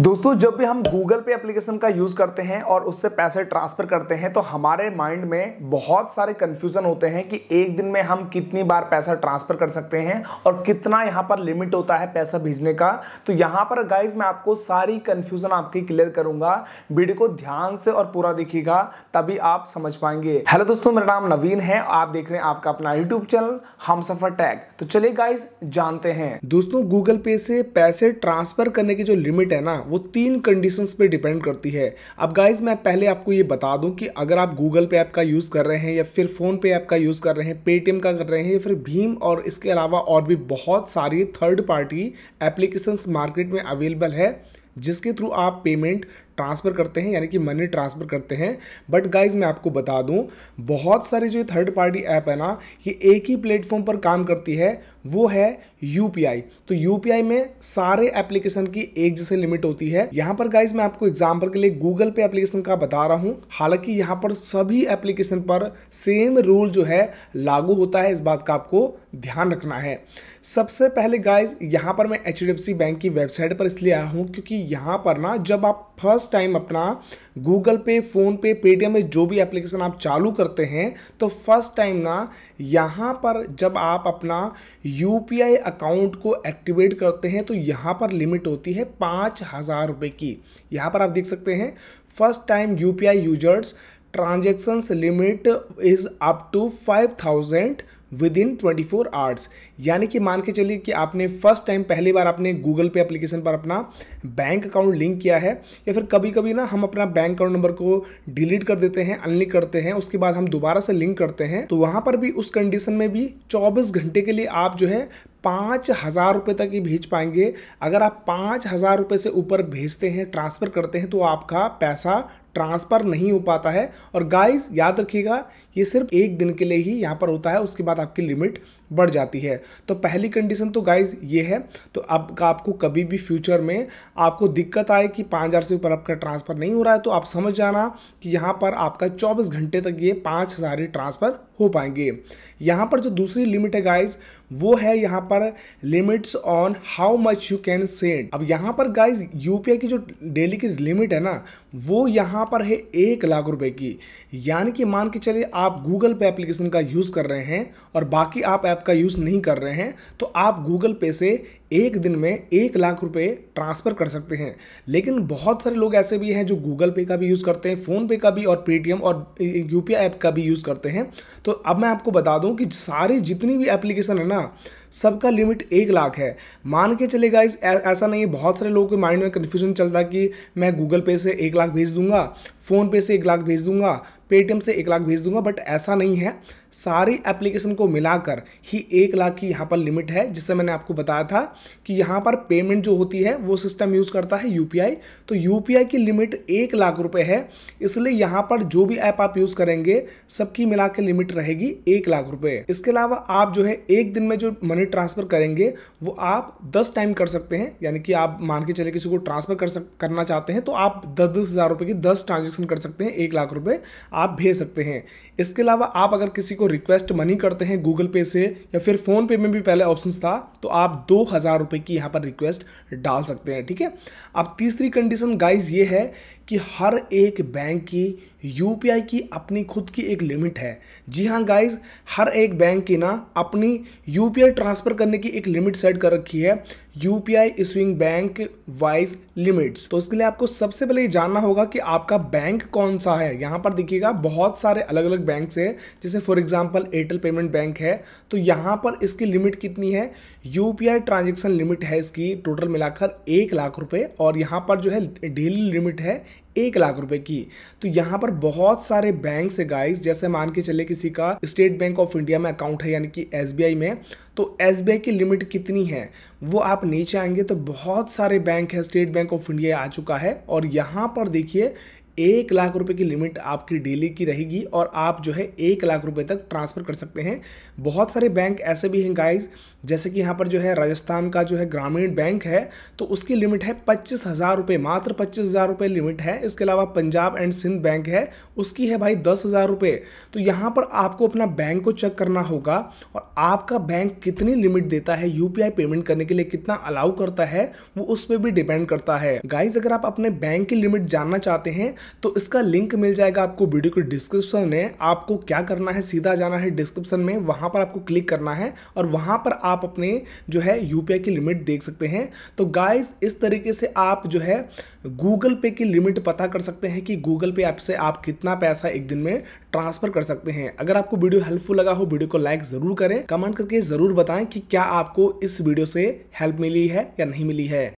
दोस्तों जब भी हम गूगल पे एप्लीकेशन का यूज़ करते हैं और उससे पैसे ट्रांसफ़र करते हैं तो हमारे माइंड में बहुत सारे कन्फ्यूज़न होते हैं कि एक दिन में हम कितनी बार पैसा ट्रांसफ़र कर सकते हैं और कितना यहाँ पर लिमिट होता है पैसा भेजने का तो यहाँ पर गाइज मैं आपको सारी कन्फ्यूज़न आपकी क्लियर करूँगा वीडियो को ध्यान से और पूरा देखिएगा तभी आप समझ पाएंगे हेलो दोस्तों मेरा नाम नवीन है आप देख रहे हैं आपका अपना यूट्यूब चैनल हम सफ़र टैग तो चलिए गाइज जानते हैं दोस्तों गूगल पे से पैसे ट्रांसफ़र करने की जो लिमिट है ना वो तीन कंडीशंस पे डिपेंड करती है अब गाइज मैं पहले आपको ये बता दूं कि अगर आप गूगल पे ऐप का यूज़ कर रहे हैं या फिर फ़ोन पे ऐप का यूज़ कर रहे हैं पेटीएम का कर रहे हैं या फिर भीम और इसके अलावा और भी बहुत सारी थर्ड पार्टी एप्लीकेशंस मार्केट में अवेलेबल है जिसके थ्रू आप पेमेंट ट्रांसफ़र करते हैं यानी कि मनी ट्रांसफ़र करते हैं बट गाइज मैं आपको बता दूं बहुत सारी जो थर्ड पार्टी ऐप है ना ये एक ही प्लेटफॉर्म पर काम करती है वो है यू तो यू में सारे एप्लीकेशन की एक जैसे लिमिट होती है यहाँ पर गाइज मैं आपको एग्जाम्पल के लिए गूगल पे एप्लीकेशन का बता रहा हूँ हालांकि यहाँ पर सभी एप्लीकेशन पर सेम रूल जो है लागू होता है इस बात का आपको ध्यान रखना है सबसे पहले गाइज यहाँ पर मैं एच बैंक की वेबसाइट पर इसलिए आया हूँ क्योंकि यहाँ पर ना जब आप फर्स्ट टाइम अपना Google Pay PhonePe Paytm में जो भी एप्लीकेशन आप चालू करते हैं तो फर्स्ट टाइम ना यहाँ पर जब आप अपना यू अकाउंट को एक्टिवेट करते हैं तो यहाँ पर लिमिट होती है पाँच हज़ार रुपये की यहाँ पर आप देख सकते हैं first time you users transactions limit is up to five thousand within twenty four hours यानी कि मान के चलिए कि आपने फर्स्ट टाइम पहली बार आपने गूगल पे एप्लीकेशन पर अपना बैंक अकाउंट लिंक किया है या फिर कभी कभी ना हम अपना बैंक अकाउंट नंबर को डिलीट कर देते हैं अनलिंक करते हैं उसके बाद हम दोबारा से लिंक करते हैं तो वहाँ पर भी उस कंडीशन में भी चौबीस घंटे के लिए आप जो है पाँच हज़ार रुपये तक ही भेज पाएंगे अगर आप पाँच हज़ार रुपये से ऊपर भेजते हैं ट्रांसफ़र करते हैं तो आपका पैसा ट्रांसफ़र नहीं हो पाता है और गाइस याद रखिएगा ये सिर्फ एक दिन के लिए ही यहाँ पर होता है उसके बाद आपकी लिमिट बढ़ जाती है तो पहली कंडीशन तो गाइस ये है तो अब आपको कभी भी फ्यूचर में आपको दिक्कत आए कि पाँच हज़ार से ऊपर आपका ट्रांसफ़र नहीं हो रहा है तो आप समझ जाना कि यहाँ पर आपका चौबीस घंटे तक ये पाँच हज़ार ही ट्रांसफ़र हो पाएंगे यहाँ पर जो दूसरी लिमिट है गाइज वो है यहाँ पर limits on how much you can send अब यहाँ पर गाइज यू की जो डेली की लिमिट है ना वो यहाँ पर है एक लाख रुपए की यानी कि मान के चलिए आप गूगल पे एप्लीकेशन का यूज़ कर रहे हैं और बाकी आप ऐप का यूज़ नहीं कर रहे हैं तो आप गूगल पे से एक दिन में एक लाख रुपए ट्रांसफ़र कर सकते हैं लेकिन बहुत सारे लोग ऐसे भी हैं जो गूगल पे का भी यूज़ करते हैं फ़ोनपे का भी और पेटीएम और यू ऐप का भी यूज़ करते हैं तो अब मैं आपको बता दूं कि सारी जितनी भी एप्लीकेशन है ना सबका लिमिट एक लाख है मान के चले गाइज ऐसा नहीं है बहुत सारे लोगों के माइंड में कन्फ्यूजन चलता कि मैं गूगल पे से एक लाख भेज दूंगा फ़ोनपे से एक लाख भेज दूंगा पेटीएम से एक लाख भेज दूंगा बट ऐसा नहीं है सारी एप्लीकेशन को मिलाकर ही एक लाख की यहाँ पर लिमिट है जिससे मैंने आपको बताया था कि यहाँ पर पेमेंट जो होती है वो सिस्टम यूज़ करता है यूपीआई तो यूपीआई की लिमिट एक लाख रुपये है इसलिए यहाँ पर जो भी ऐप आप यूज़ करेंगे सबकी मिला के लिमिट रहेगी एक लाख रुपये इसके अलावा आप जो है एक दिन में जो मनी मनी ट्रांसफ़र करेंगे वो आप दस टाइम कर सकते हैं यानी कि आप मान के चले किसी को ट्रांसफ़र कर सक करना चाहते हैं तो आप दस दस हज़ार रुपये की दस ट्रांजेक्शन कर सकते हैं एक लाख रुपये आप भेज सकते हैं इसके अलावा आप अगर किसी को रिक्वेस्ट मनी करते हैं गूगल पे से या फिर फ़ोनपे में भी पहले ऑप्शन था तो आप दो हज़ार रुपये की यहाँ पर रिक्वेस्ट डाल सकते हैं ठीक है अब तीसरी कंडीशन गाइज ये है कि हर एक बैंक की यू की अपनी खुद की एक लिमिट है जी हाँ गाइज हर एक बैंक की ना अपनी यू ट्रांसफ़र करने की एक लिमिट सेट कर रखी है यू पी आई स्विंग बैंक वाइज लिमिट्स तो इसके लिए आपको सबसे पहले ये जानना होगा कि आपका बैंक कौन सा है यहाँ पर देखिएगा बहुत सारे अलग अलग बैंक है जैसे for example Airtel payment bank है तो यहाँ पर इसकी लिमिट कितनी है U P I transaction limit है इसकी टोटल मिलाकर एक लाख रुपये और यहाँ पर जो है डेली लिमिट है एक लाख रुपए की तो यहां पर बहुत सारे बैंक से गाइस जैसे मान के चले किसी का स्टेट बैंक ऑफ इंडिया में अकाउंट है यानी कि एस में तो एस की लिमिट कितनी है वो आप नीचे आएंगे तो बहुत सारे बैंक है स्टेट बैंक ऑफ इंडिया आ चुका है और यहां पर देखिए एक लाख रुपए की लिमिट आपकी डेली की रहेगी और आप जो है एक लाख रुपए तक ट्रांसफ़र कर सकते हैं बहुत सारे बैंक ऐसे भी हैं गाइज जैसे कि यहाँ पर जो है राजस्थान का जो है ग्रामीण बैंक है तो उसकी लिमिट है पच्चीस हज़ार रुपये मात्र पच्चीस हज़ार रुपये लिमिट है इसके अलावा पंजाब एंड सिंध बैंक है उसकी है भाई दस हज़ार रुपये तो यहाँ पर आपको अपना बैंक को चेक करना होगा और आपका बैंक कितनी लिमिट देता है यू पेमेंट करने के लिए कितना अलाउ करता है वो उस पर भी डिपेंड करता है गाइज अगर आप अपने बैंक की लिमिट जानना चाहते हैं तो इसका लिंक मिल जाएगा आपको वीडियो के डिस्क्रिप्शन में आपको क्या करना है सीधा जाना है डिस्क्रिप्शन में वहाँ पर आपको क्लिक करना है और वहाँ पर आप अपने जो है यू की लिमिट देख सकते हैं तो गाइज इस तरीके से आप जो है गूगल पे की लिमिट पता कर सकते हैं कि गूगल पे ऐप से आप कितना पैसा एक दिन में ट्रांसफर कर सकते हैं अगर आपको वीडियो हेल्पफुल लगा हो वीडियो को लाइक जरूर करें कमेंट करके जरूर बताएं कि क्या आपको इस वीडियो से हेल्प मिली है या नहीं मिली है